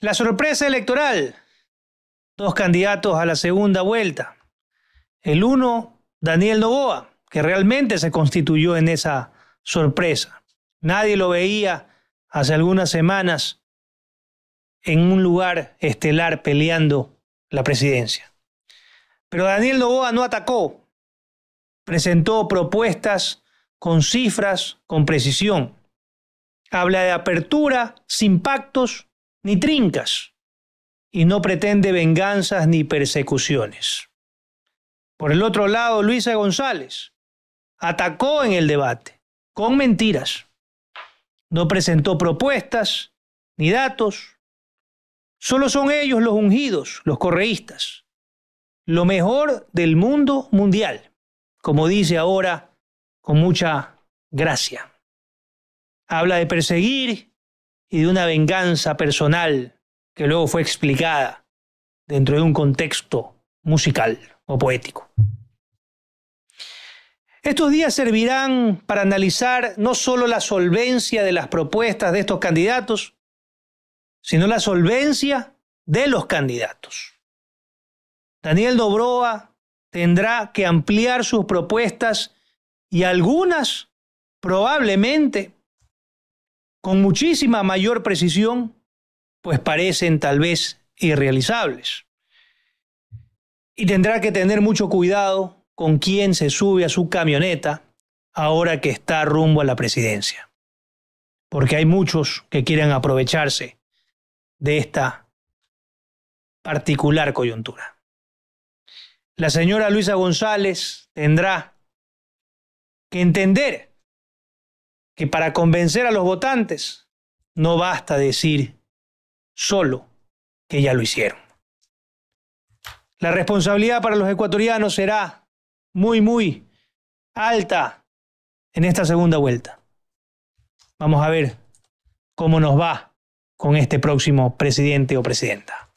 La sorpresa electoral. Dos candidatos a la segunda vuelta. El uno, Daniel Novoa, que realmente se constituyó en esa sorpresa. Nadie lo veía hace algunas semanas en un lugar estelar peleando la presidencia. Pero Daniel Novoa no atacó, presentó propuestas con cifras, con precisión. Habla de apertura sin pactos ni trincas, y no pretende venganzas ni persecuciones. Por el otro lado, Luisa González atacó en el debate con mentiras. No presentó propuestas ni datos. Solo son ellos los ungidos, los correístas. Lo mejor del mundo mundial, como dice ahora con mucha gracia. Habla de perseguir y de una venganza personal que luego fue explicada dentro de un contexto musical o poético. Estos días servirán para analizar no solo la solvencia de las propuestas de estos candidatos, sino la solvencia de los candidatos. Daniel Dobroa tendrá que ampliar sus propuestas y algunas probablemente con muchísima mayor precisión, pues parecen tal vez irrealizables. Y tendrá que tener mucho cuidado con quién se sube a su camioneta ahora que está rumbo a la presidencia. Porque hay muchos que quieren aprovecharse de esta particular coyuntura. La señora Luisa González tendrá que entender que para convencer a los votantes no basta decir solo que ya lo hicieron. La responsabilidad para los ecuatorianos será muy, muy alta en esta segunda vuelta. Vamos a ver cómo nos va con este próximo presidente o presidenta.